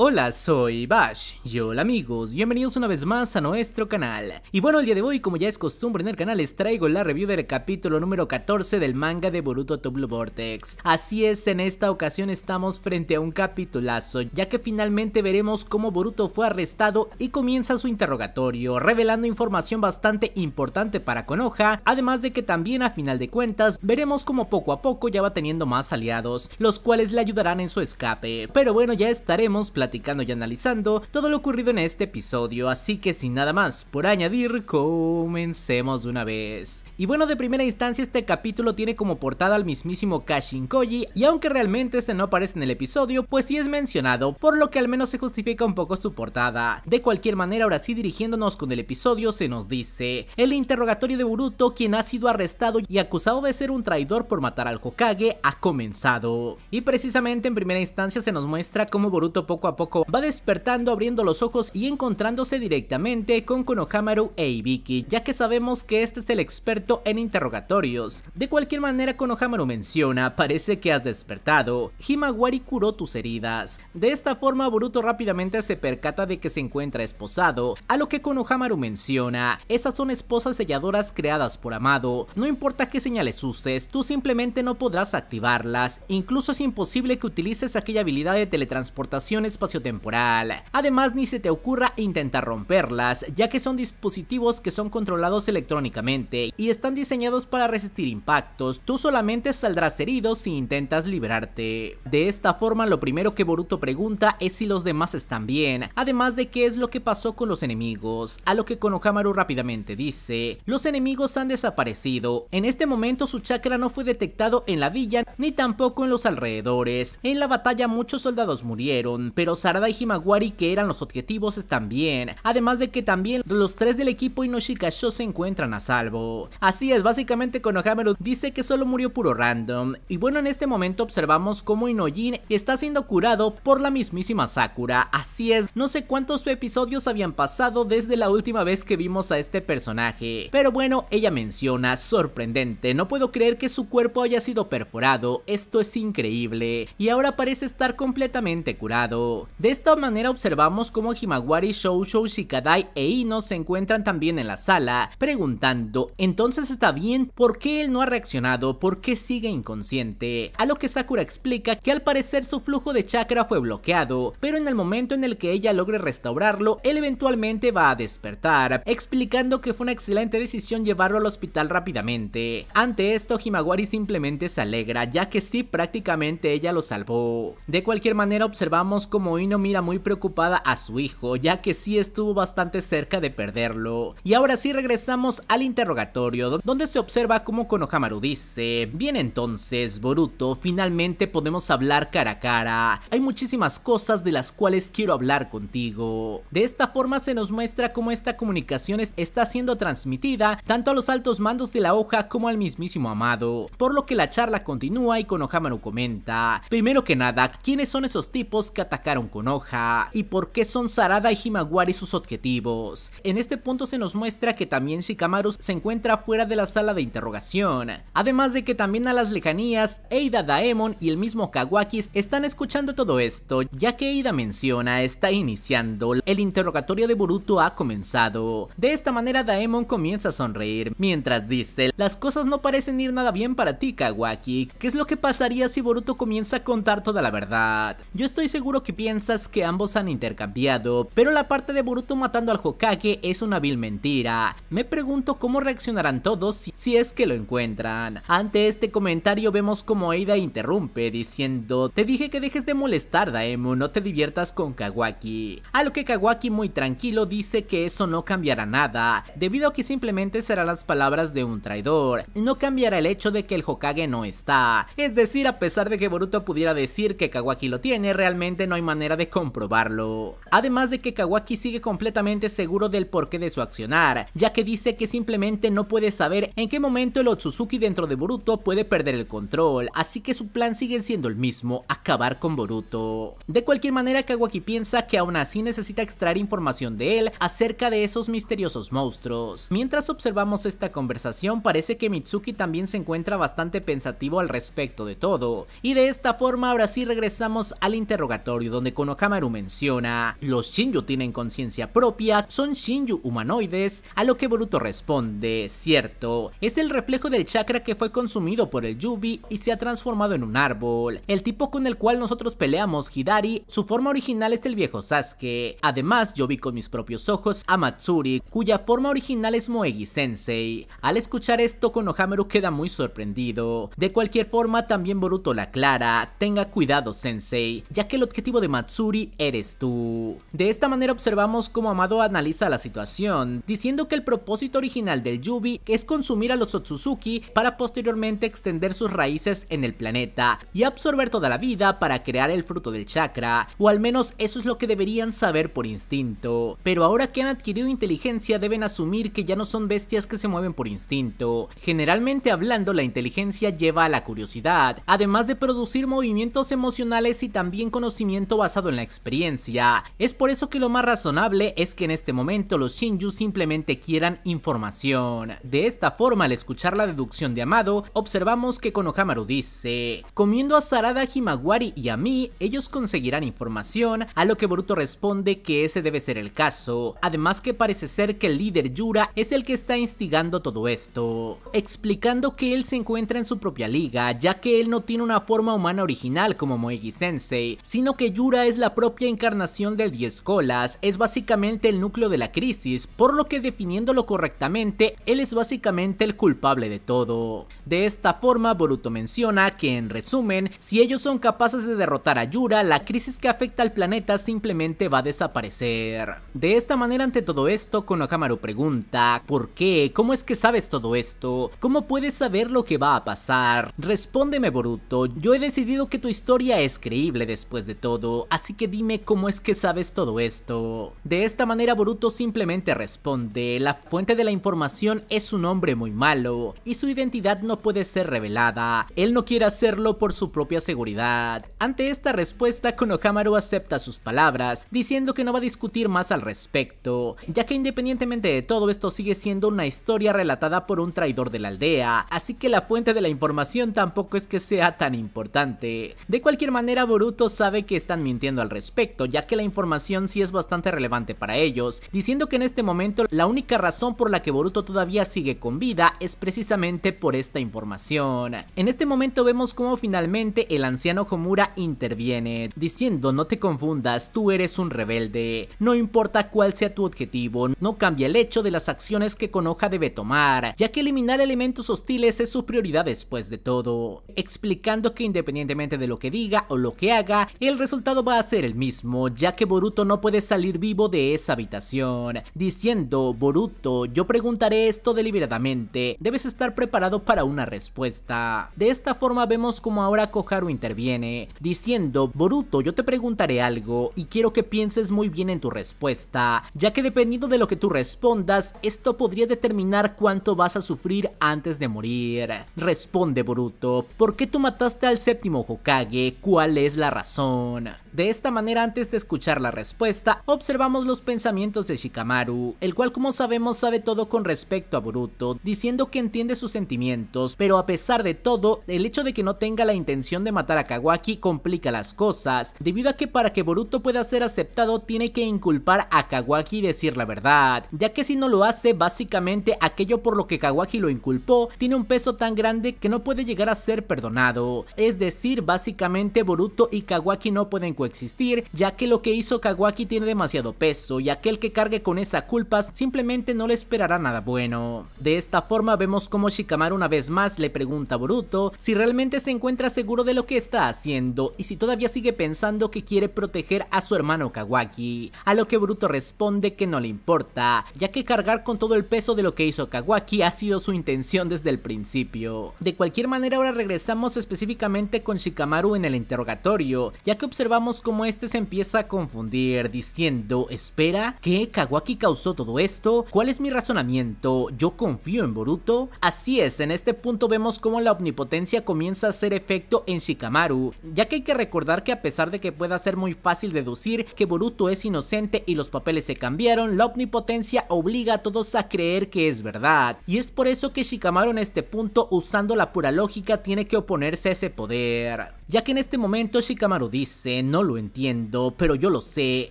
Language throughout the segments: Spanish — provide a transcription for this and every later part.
Hola, soy Bash y hola amigos, bienvenidos una vez más a nuestro canal. Y bueno, el día de hoy, como ya es costumbre en el canal, les traigo la review del capítulo número 14 del manga de Boruto to Vortex. Así es, en esta ocasión estamos frente a un capitulazo, ya que finalmente veremos cómo Boruto fue arrestado y comienza su interrogatorio, revelando información bastante importante para Konoha, además de que también a final de cuentas veremos cómo poco a poco ya va teniendo más aliados, los cuales le ayudarán en su escape. Pero bueno, ya estaremos platicando y analizando todo lo ocurrido en este episodio, así que sin nada más por añadir, comencemos de una vez. Y bueno, de primera instancia este capítulo tiene como portada al mismísimo Kashin Koji, y aunque realmente este no aparece en el episodio, pues sí es mencionado, por lo que al menos se justifica un poco su portada. De cualquier manera, ahora sí dirigiéndonos con el episodio se nos dice, el interrogatorio de Buruto, quien ha sido arrestado y acusado de ser un traidor por matar al Hokage, ha comenzado. Y precisamente en primera instancia se nos muestra cómo Boruto poco a poco va despertando, abriendo los ojos y encontrándose directamente con Konohamaru e Ibiki, ya que sabemos que este es el experto en interrogatorios. De cualquier manera, Konohamaru menciona, parece que has despertado. Himawari curó tus heridas. De esta forma, Boruto rápidamente se percata de que se encuentra esposado, a lo que Konohamaru menciona, esas son esposas selladoras creadas por Amado, no importa qué señales uses, tú simplemente no podrás activarlas, incluso es imposible que utilices aquella habilidad de teletransportación espacial temporal, Además, ni se te ocurra intentar romperlas, ya que son dispositivos que son controlados electrónicamente y están diseñados para resistir impactos. Tú solamente saldrás herido si intentas liberarte. De esta forma, lo primero que Boruto pregunta es si los demás están bien, además de qué es lo que pasó con los enemigos, a lo que Konohamaru rápidamente dice, los enemigos han desaparecido, en este momento su chakra no fue detectado en la villa ni tampoco en los alrededores, en la batalla muchos soldados murieron, pero los Sarada y Himawari que eran los objetivos están bien, además de que también los tres del equipo Inoshikasho se encuentran a salvo. Así es, básicamente Konohamaru dice que solo murió puro random, y bueno en este momento observamos cómo Inojin está siendo curado por la mismísima Sakura, así es, no sé cuántos episodios habían pasado desde la última vez que vimos a este personaje, pero bueno, ella menciona, sorprendente, no puedo creer que su cuerpo haya sido perforado, esto es increíble, y ahora parece estar completamente curado. De esta manera observamos cómo Himawari, Shoushou, Shikadai e Ino se encuentran también en la sala, preguntando, entonces está bien, ¿por qué él no ha reaccionado? ¿Por qué sigue inconsciente? A lo que Sakura explica que al parecer su flujo de chakra fue bloqueado, pero en el momento en el que ella logre restaurarlo, él eventualmente va a despertar, explicando que fue una excelente decisión llevarlo al hospital rápidamente. Ante esto, Himawari simplemente se alegra, ya que sí prácticamente ella lo salvó. De cualquier manera observamos cómo no mira muy preocupada a su hijo, ya que sí estuvo bastante cerca de perderlo. Y ahora sí regresamos al interrogatorio, donde se observa cómo Konohamaru dice, bien entonces, Boruto, finalmente podemos hablar cara a cara. Hay muchísimas cosas de las cuales quiero hablar contigo. De esta forma se nos muestra cómo esta comunicación está siendo transmitida tanto a los altos mandos de la hoja como al mismísimo Amado. Por lo que la charla continúa y Konohamaru comenta, primero que nada, ¿quiénes son esos tipos que atacaron con hoja y por qué son Sarada y Himawari sus objetivos. En este punto se nos muestra que también Shikamaru se encuentra fuera de la sala de interrogación, además de que también a las lejanías Eida Daemon y el mismo Kawakis están escuchando todo esto, ya que Eida menciona está iniciando, el interrogatorio de Boruto ha comenzado. De esta manera Daemon comienza a sonreír, mientras dice, las cosas no parecen ir nada bien para ti Kawaki, ¿qué es lo que pasaría si Boruto comienza a contar toda la verdad? Yo estoy seguro que piensa piensas que ambos han intercambiado, pero la parte de Boruto matando al Hokage es una vil mentira. Me pregunto cómo reaccionarán todos si, es que lo encuentran. Ante este comentario vemos como Eida interrumpe diciendo, te dije que dejes de molestar Daemu, no te diviertas con Kawaki. A lo que Kawaki muy tranquilo dice que eso no cambiará nada, debido a que simplemente serán las palabras de un traidor. No cambiará el hecho de que el Hokage no está. Es decir, a pesar de que Boruto pudiera decir que Kawaki lo tiene, realmente no hay de comprobarlo. Además de que Kawaki sigue completamente seguro del porqué de su accionar, ya que dice que simplemente no puede saber en qué momento el otsuzuki dentro de Boruto puede perder el control, así que su plan sigue siendo el mismo, acabar con Boruto. De cualquier manera, Kawaki piensa que aún así necesita extraer información de él acerca de esos misteriosos monstruos. Mientras observamos esta conversación, parece que Mitsuki también se encuentra bastante pensativo al respecto de todo, y de esta forma ahora sí regresamos al interrogatorio donde Konohamaru menciona, los Shinju tienen conciencia propia, son Shinju humanoides, a lo que Boruto responde, cierto, es el reflejo del chakra que fue consumido por el Yubi y se ha transformado en un árbol, el tipo con el cual nosotros peleamos, Hidari, su forma original es el viejo Sasuke, además yo vi con mis propios ojos a Matsuri, cuya forma original es Moegi Sensei, al escuchar esto Konohamaru queda muy sorprendido, de cualquier forma también Boruto la aclara, tenga cuidado Sensei, ya que el objetivo de Matsuri eres tú. De esta manera observamos cómo Amado analiza la situación, diciendo que el propósito original del Yubi es consumir a los Otsutsuki para posteriormente extender sus raíces en el planeta y absorber toda la vida para crear el fruto del chakra, o al menos eso es lo que deberían saber por instinto. Pero ahora que han adquirido inteligencia deben asumir que ya no son bestias que se mueven por instinto. Generalmente hablando la inteligencia lleva a la curiosidad, además de producir movimientos emocionales y también conocimiento basado en la experiencia. Es por eso que lo más razonable es que en este momento los Shinju simplemente quieran información. De esta forma, al escuchar la deducción de Amado, observamos que Konohamaru dice, comiendo a Sarada, Himawari y a mí, ellos conseguirán información, a lo que Boruto responde que ese debe ser el caso, además que parece ser que el líder Yura es el que está instigando todo esto, explicando que él se encuentra en su propia liga, ya que él no tiene una forma humana original como Moegi Sensei, sino que Yura es la propia encarnación del 10 Colas, es básicamente el núcleo de la crisis, por lo que definiéndolo correctamente, él es básicamente el culpable de todo. De esta forma, Boruto menciona que en resumen, si ellos son capaces de derrotar a Yura, la crisis que afecta al planeta simplemente va a desaparecer. De esta manera ante todo esto, Konohamaru pregunta, ¿por qué? ¿Cómo es que sabes todo esto? ¿Cómo puedes saber lo que va a pasar? Respóndeme Boruto, yo he decidido que tu historia es creíble después de todo, así que dime cómo es que sabes todo esto. De esta manera Boruto simplemente responde, la fuente de la información es un hombre muy malo y su identidad no puede ser revelada, él no quiere hacerlo por su propia seguridad. Ante esta respuesta Konohamaru acepta sus palabras, diciendo que no va a discutir más al respecto, ya que independientemente de todo esto sigue siendo una historia relatada por un traidor de la aldea, así que la fuente de la información tampoco es que sea tan importante. De cualquier manera Boruto sabe que están entiendo al respecto, ya que la información sí es bastante relevante para ellos, diciendo que en este momento la única razón por la que Boruto todavía sigue con vida es precisamente por esta información. En este momento vemos cómo finalmente el anciano Homura interviene, diciendo no te confundas, tú eres un rebelde, no importa cuál sea tu objetivo, no cambia el hecho de las acciones que Konoha debe tomar, ya que eliminar elementos hostiles es su prioridad después de todo, explicando que independientemente de lo que diga o lo que haga, el resultado va a ser el mismo, ya que Boruto no puede salir vivo de esa habitación, diciendo, Boruto, yo preguntaré esto deliberadamente, debes estar preparado para una respuesta. De esta forma vemos como ahora Koharu interviene, diciendo, Boruto, yo te preguntaré algo y quiero que pienses muy bien en tu respuesta, ya que dependiendo de lo que tú respondas, esto podría determinar cuánto vas a sufrir antes de morir. Responde Boruto, ¿por qué tú mataste al séptimo Hokage? ¿Cuál es la razón? De esta manera, antes de escuchar la respuesta, observamos los pensamientos de Shikamaru, el cual como sabemos sabe todo con respecto a Boruto, diciendo que entiende sus sentimientos, pero a pesar de todo, el hecho de que no tenga la intención de matar a Kawaki complica las cosas, debido a que para que Boruto pueda ser aceptado tiene que inculpar a Kawaki y decir la verdad, ya que si no lo hace, básicamente aquello por lo que Kawaki lo inculpó tiene un peso tan grande que no puede llegar a ser perdonado, es decir, básicamente Boruto y Kawaki no pueden coexistir, ya que lo que hizo Kawaki tiene demasiado peso y aquel que cargue con esa culpa simplemente no le esperará nada bueno. De esta forma vemos como Shikamaru una vez más le pregunta a Boruto si realmente se encuentra seguro de lo que está haciendo y si todavía sigue pensando que quiere proteger a su hermano Kawaki, a lo que Boruto responde que no le importa, ya que cargar con todo el peso de lo que hizo Kawaki ha sido su intención desde el principio. De cualquier manera ahora regresamos específicamente con Shikamaru en el interrogatorio, ya que observamos como este se empieza a confundir diciendo, espera, ¿qué Kawaki causó todo esto? ¿Cuál es mi razonamiento? ¿Yo confío en Boruto? Así es, en este punto vemos como la omnipotencia comienza a hacer efecto en Shikamaru, ya que hay que recordar que a pesar de que pueda ser muy fácil deducir que Boruto es inocente y los papeles se cambiaron, la omnipotencia obliga a todos a creer que es verdad, y es por eso que Shikamaru en este punto usando la pura lógica tiene que oponerse a ese poder, ya que en este momento Shikamaru dice, no no lo entiendo, pero yo lo sé,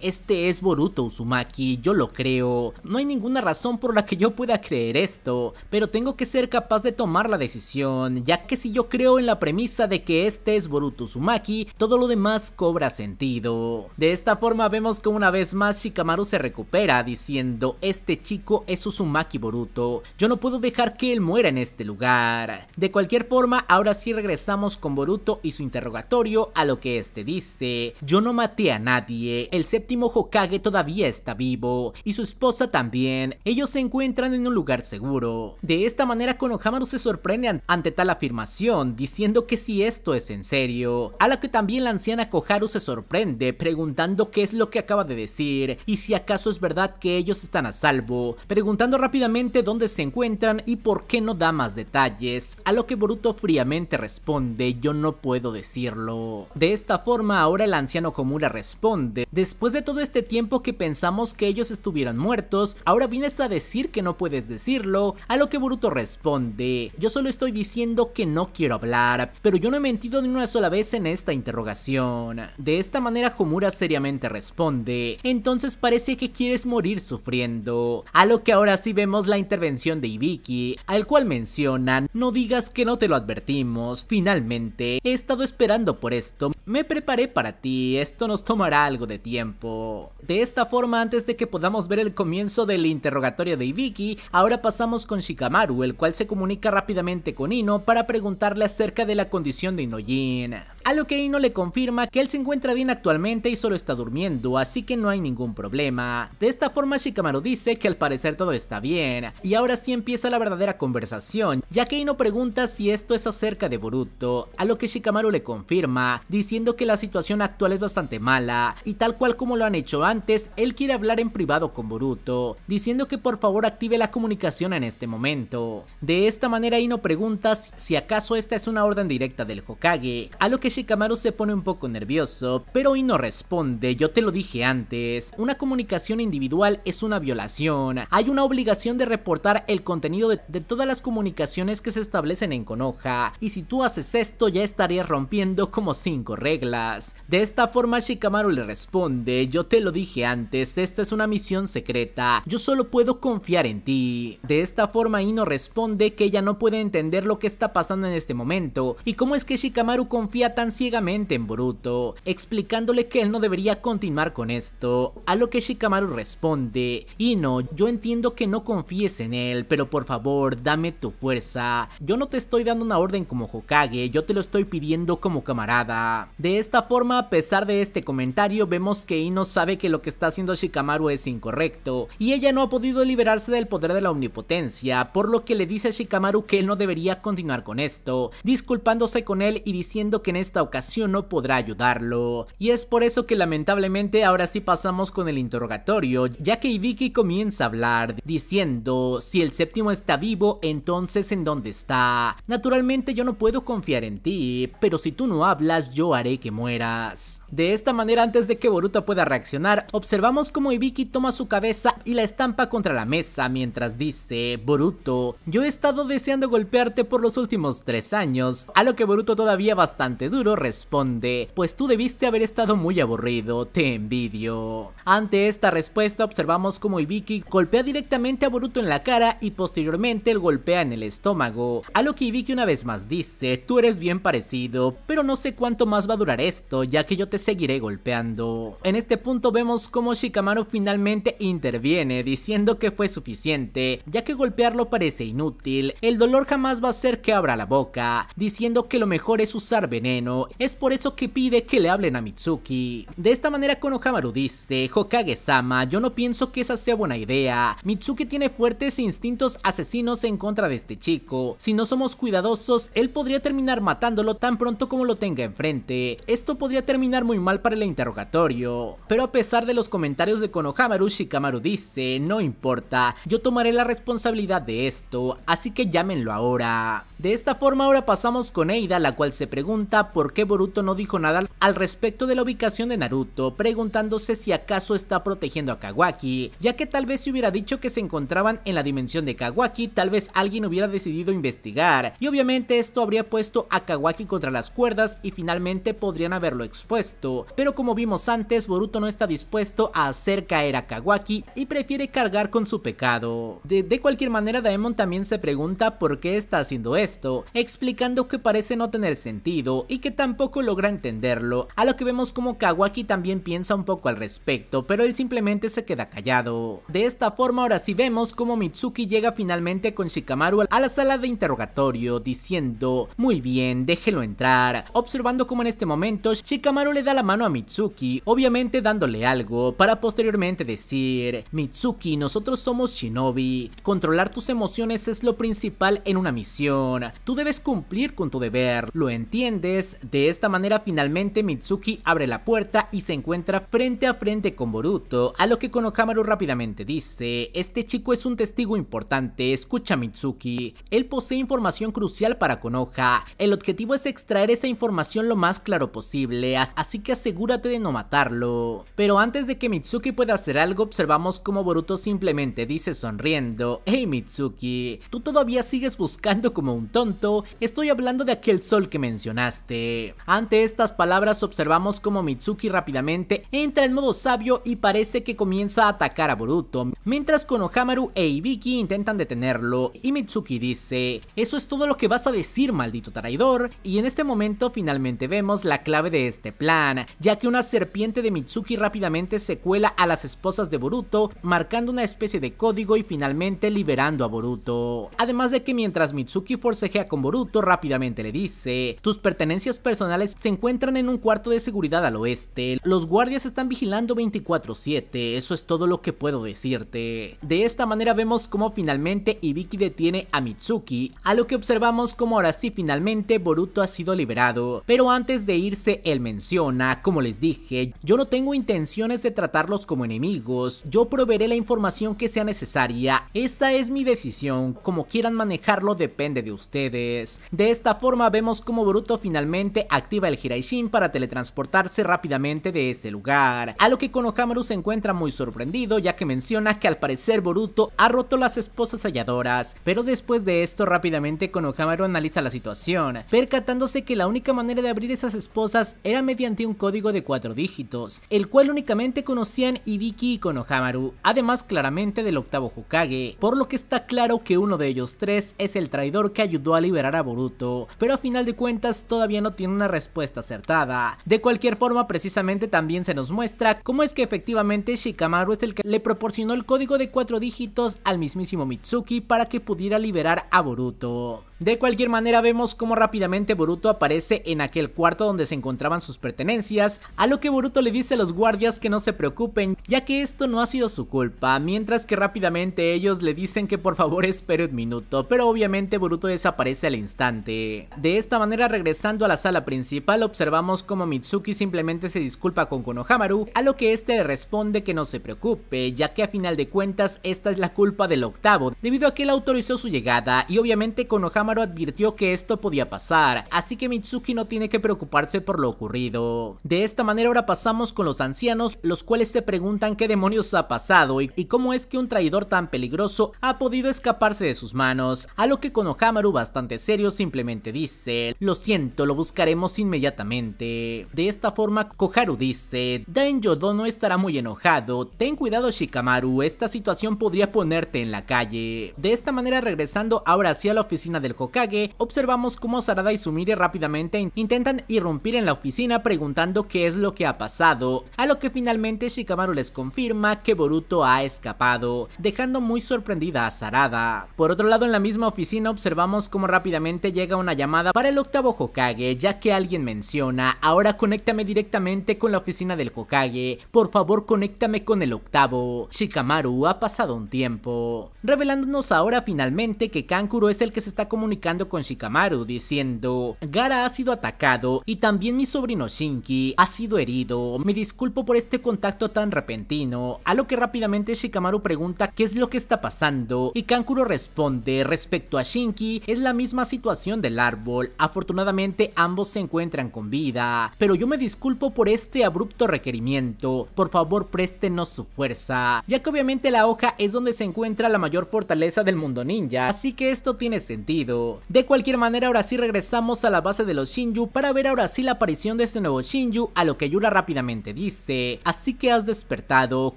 este es Boruto Uzumaki, yo lo creo. No hay ninguna razón por la que yo pueda creer esto, pero tengo que ser capaz de tomar la decisión, ya que si yo creo en la premisa de que este es Boruto Uzumaki, todo lo demás cobra sentido. De esta forma vemos que una vez más Shikamaru se recupera diciendo, este chico es Uzumaki Boruto, yo no puedo dejar que él muera en este lugar. De cualquier forma, ahora sí regresamos con Boruto y su interrogatorio a lo que este dice yo no maté a nadie, el séptimo Hokage todavía está vivo, y su esposa también, ellos se encuentran en un lugar seguro. De esta manera Konohamaru se sorprende ante tal afirmación, diciendo que si esto es en serio, a lo que también la anciana Koharu se sorprende, preguntando qué es lo que acaba de decir, y si acaso es verdad que ellos están a salvo, preguntando rápidamente dónde se encuentran y por qué no da más detalles, a lo que Boruto fríamente responde, yo no puedo decirlo. De esta forma ahora el anciano Homura responde, después de todo este tiempo que pensamos que ellos estuvieran muertos, ahora vienes a decir que no puedes decirlo, a lo que Boruto responde, yo solo estoy diciendo que no quiero hablar, pero yo no he mentido ni una sola vez en esta interrogación. De esta manera Homura seriamente responde, entonces parece que quieres morir sufriendo, a lo que ahora sí vemos la intervención de Ibiki, al cual mencionan, no digas que no te lo advertimos, finalmente, he estado esperando por esto, me preparé para ti, y esto nos tomará algo de tiempo. De esta forma, antes de que podamos ver el comienzo del interrogatorio de Ibiki, ahora pasamos con Shikamaru, el cual se comunica rápidamente con Ino para preguntarle acerca de la condición de Inojin a lo que Ino le confirma que él se encuentra bien actualmente y solo está durmiendo, así que no hay ningún problema. De esta forma Shikamaru dice que al parecer todo está bien, y ahora sí empieza la verdadera conversación, ya que Ino pregunta si esto es acerca de Boruto, a lo que Shikamaru le confirma, diciendo que la situación actual es bastante mala, y tal cual como lo han hecho antes, él quiere hablar en privado con Boruto, diciendo que por favor active la comunicación en este momento. De esta manera Ino pregunta si acaso esta es una orden directa del Hokage, a lo que Shikamaru se pone un poco nervioso, pero Ino responde, yo te lo dije antes, una comunicación individual es una violación, hay una obligación de reportar el contenido de, todas las comunicaciones que se establecen en Konoha, y si tú haces esto ya estarías rompiendo como cinco reglas. De esta forma Shikamaru le responde, yo te lo dije antes, esta es una misión secreta, yo solo puedo confiar en ti. De esta forma Ino responde que ella no puede entender lo que está pasando en este momento, y cómo es que Shikamaru confía tan ciegamente en Boruto, explicándole que él no debería continuar con esto, a lo que Shikamaru responde, Ino, yo entiendo que no confíes en él, pero por favor dame tu fuerza, yo no te estoy dando una orden como Hokage, yo te lo estoy pidiendo como camarada. De esta forma, a pesar de este comentario, vemos que Ino sabe que lo que está haciendo Shikamaru es incorrecto, y ella no ha podido liberarse del poder de la omnipotencia, por lo que le dice a Shikamaru que él no debería continuar con esto, disculpándose con él y diciendo que en esta ocasión no podrá ayudarlo. Y es por eso que lamentablemente ahora sí pasamos con el interrogatorio, ya que Ibiki comienza a hablar, diciendo, si el séptimo está vivo, entonces ¿en dónde está? Naturalmente yo no puedo confiar en ti, pero si tú no hablas, yo haré que mueras. De esta manera, antes de que Boruto pueda reaccionar, observamos cómo Ibiki toma su cabeza y la estampa contra la mesa mientras dice, Boruto, yo he estado deseando golpearte por los últimos tres años, a lo que Boruto todavía bastante responde, pues tú debiste haber estado muy aburrido, te envidio. Ante esta respuesta observamos como Ibiki golpea directamente a Boruto en la cara y posteriormente el golpea en el estómago, a lo que Ibiki una vez más dice, tú eres bien parecido, pero no sé cuánto más va a durar esto, ya que yo te seguiré golpeando. En este punto vemos como Shikamaru finalmente interviene, diciendo que fue suficiente, ya que golpearlo parece inútil, el dolor jamás va a hacer que abra la boca, diciendo que lo mejor es usar veneno es por eso que pide que le hablen a Mitsuki. De esta manera Konohamaru dice, Hokage-sama, yo no pienso que esa sea buena idea. Mitsuki tiene fuertes instintos asesinos en contra de este chico. Si no somos cuidadosos, él podría terminar matándolo tan pronto como lo tenga enfrente. Esto podría terminar muy mal para el interrogatorio. Pero a pesar de los comentarios de Konohamaru, Shikamaru dice, no importa, yo tomaré la responsabilidad de esto, así que llámenlo ahora. De esta forma ahora pasamos con Eida, la cual se pregunta por qué Boruto no dijo nada al respecto de la ubicación de Naruto, preguntándose si acaso está protegiendo a Kawaki, ya que tal vez si hubiera dicho que se encontraban en la dimensión de Kawaki, tal vez alguien hubiera decidido investigar, y obviamente esto habría puesto a Kawaki contra las cuerdas y finalmente podrían haberlo expuesto, pero como vimos antes, Boruto no está dispuesto a hacer caer a Kawaki y prefiere cargar con su pecado. De, cualquier manera, Daemon también se pregunta por qué está haciendo esto, explicando que parece no tener sentido y que tampoco logra entenderlo, a lo que vemos como Kawaki también piensa un poco al respecto, pero él simplemente se queda callado. De esta forma ahora sí vemos como Mitsuki llega finalmente con Shikamaru a la sala de interrogatorio, diciendo, muy bien, déjelo entrar, observando como en este momento Shikamaru le da la mano a Mitsuki, obviamente dándole algo, para posteriormente decir, Mitsuki, nosotros somos shinobi, controlar tus emociones es lo principal en una misión, tú debes cumplir con tu deber, ¿lo entiendes? de esta manera finalmente Mitsuki abre la puerta y se encuentra frente a frente con Boruto, a lo que Konohamaru rápidamente dice, este chico es un testigo importante, escucha Mitsuki, él posee información crucial para Konoha, el objetivo es extraer esa información lo más claro posible, así que asegúrate de no matarlo. Pero antes de que Mitsuki pueda hacer algo, observamos como Boruto simplemente dice sonriendo, hey Mitsuki, tú todavía sigues buscando como un tonto, estoy hablando de aquel sol que mencionaste. Ante estas palabras observamos como Mitsuki rápidamente entra en modo sabio y parece que comienza a atacar a Boruto, mientras Konohamaru e Ibiki intentan detenerlo y Mitsuki dice, eso es todo lo que vas a decir maldito traidor, y en este momento finalmente vemos la clave de este plan, ya que una serpiente de Mitsuki rápidamente se cuela a las esposas de Boruto, marcando una especie de código y finalmente liberando a Boruto. Además de que mientras Mitsuki forcejea con Boruto, rápidamente le dice, tus pertenencias personales se encuentran en un cuarto de seguridad al oeste. Los guardias están vigilando 24/7, eso es todo lo que puedo decirte. De esta manera vemos cómo finalmente Ibiki detiene a Mitsuki, a lo que observamos como ahora sí finalmente Boruto ha sido liberado. Pero antes de irse él menciona, como les dije, yo no tengo intenciones de tratarlos como enemigos, yo proveeré la información que sea necesaria, esta es mi decisión, como quieran manejarlo depende de ustedes. De esta forma vemos cómo Boruto finalmente activa el Hiraishin para teletransportarse rápidamente de ese lugar, a lo que Konohamaru se encuentra muy sorprendido ya que menciona que al parecer Boruto ha roto las esposas halladoras, pero después de esto rápidamente Konohamaru analiza la situación, percatándose que la única manera de abrir esas esposas era mediante un código de cuatro dígitos, el cual únicamente conocían Ibiki y Konohamaru, además claramente del octavo Hokage, por lo que está claro que uno de ellos tres es el traidor que ayudó a liberar a Boruto, pero a final de cuentas todavía no tiene una respuesta acertada. De cualquier forma, precisamente también se nos muestra cómo es que efectivamente Shikamaru es el que le proporcionó el código de cuatro dígitos al mismísimo Mitsuki para que pudiera liberar a Boruto. De cualquier manera vemos cómo rápidamente Boruto aparece en aquel cuarto donde se encontraban sus pertenencias, a lo que Boruto le dice a los guardias que no se preocupen ya que esto no ha sido su culpa, mientras que rápidamente ellos le dicen que por favor espere un minuto, pero obviamente Boruto desaparece al instante. De esta manera regresando a la sala principal observamos cómo Mitsuki simplemente se disculpa con Konohamaru, a lo que este le responde que no se preocupe, ya que a final de cuentas esta es la culpa del octavo, debido a que él autorizó su llegada y obviamente Konohamaru advirtió que esto podía pasar, así que Mitsuki no tiene que preocuparse por lo ocurrido. De esta manera ahora pasamos con los ancianos, los cuales se preguntan qué demonios ha pasado y, cómo es que un traidor tan peligroso ha podido escaparse de sus manos, a lo que Konohamaru bastante serio simplemente dice, lo siento, lo buscaremos inmediatamente. De esta forma Koharu dice, yodo no estará muy enojado, ten cuidado Shikamaru, esta situación podría ponerte en la calle. De esta manera regresando ahora hacia la oficina del Hokage, observamos cómo Sarada y Sumire rápidamente intentan irrumpir en la oficina preguntando qué es lo que ha pasado, a lo que finalmente Shikamaru les confirma que Boruto ha escapado, dejando muy sorprendida a Sarada. Por otro lado, en la misma oficina observamos cómo rápidamente llega una llamada para el octavo Hokage, ya que alguien menciona, ahora conéctame directamente con la oficina del Hokage, por favor conéctame con el octavo. Shikamaru ha pasado un tiempo, revelándonos ahora finalmente que Kankuro es el que se está como comunicando con Shikamaru diciendo, Gara ha sido atacado y también mi sobrino Shinki ha sido herido, me disculpo por este contacto tan repentino, a lo que rápidamente Shikamaru pregunta qué es lo que está pasando y Kankuro responde, respecto a Shinki es la misma situación del árbol, afortunadamente ambos se encuentran con vida, pero yo me disculpo por este abrupto requerimiento, por favor préstenos su fuerza, ya que obviamente la hoja es donde se encuentra la mayor fortaleza del mundo ninja, así que esto tiene sentido. De cualquier manera, ahora sí regresamos a la base de los Shinju para ver ahora sí la aparición de este nuevo Shinju, a lo que Yura rápidamente dice, así que has despertado,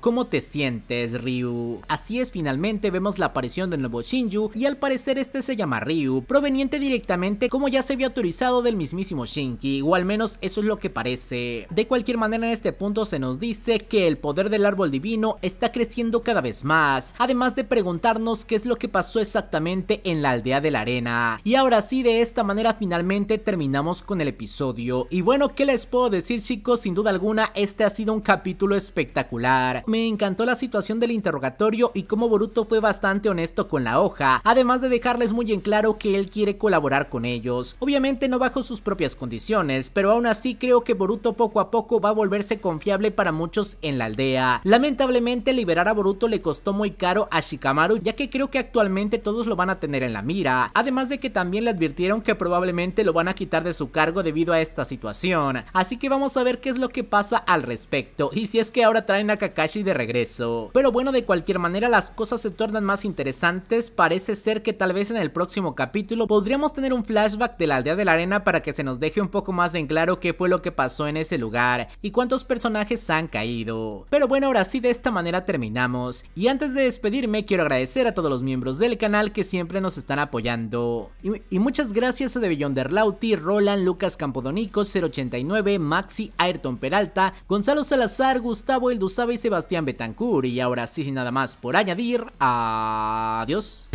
¿cómo te sientes Ryu? Así es, finalmente vemos la aparición del nuevo Shinju y al parecer este se llama Ryu, proveniente directamente como ya se había autorizado del mismísimo Shinki, o al menos eso es lo que parece. De cualquier manera en este punto se nos dice que el poder del árbol divino está creciendo cada vez más, además de preguntarnos qué es lo que pasó exactamente en la aldea de la arena y ahora sí, de esta manera finalmente terminamos con el episodio. Y bueno, ¿qué les puedo decir chicos? Sin duda alguna, este ha sido un capítulo espectacular. Me encantó la situación del interrogatorio y cómo Boruto fue bastante honesto con la hoja, además de dejarles muy en claro que él quiere colaborar con ellos. Obviamente no bajo sus propias condiciones, pero aún así creo que Boruto poco a poco va a volverse confiable para muchos en la aldea. Lamentablemente liberar a Boruto le costó muy caro a Shikamaru ya que creo que actualmente todos lo van a tener en la mira. Además de que también le advirtieron que probablemente lo van a quitar de su cargo debido a esta situación. Así que vamos a ver qué es lo que pasa al respecto y si es que ahora traen a Kakashi de regreso. Pero bueno, de cualquier manera las cosas se tornan más interesantes, parece ser que tal vez en el próximo capítulo podríamos tener un flashback de la aldea de la arena para que se nos deje un poco más en claro qué fue lo que pasó en ese lugar y cuántos personajes han caído. Pero bueno, ahora sí de esta manera terminamos. Y antes de despedirme quiero agradecer a todos los miembros del canal que siempre nos están apoyando. Y, muchas gracias a De Derlauti, Lauti, Roland, Lucas Campodonico, 089, Maxi, Ayrton Peralta, Gonzalo Salazar, Gustavo Elduzabe y Sebastián Betancourt. Y ahora sí, sin nada más por añadir, adiós.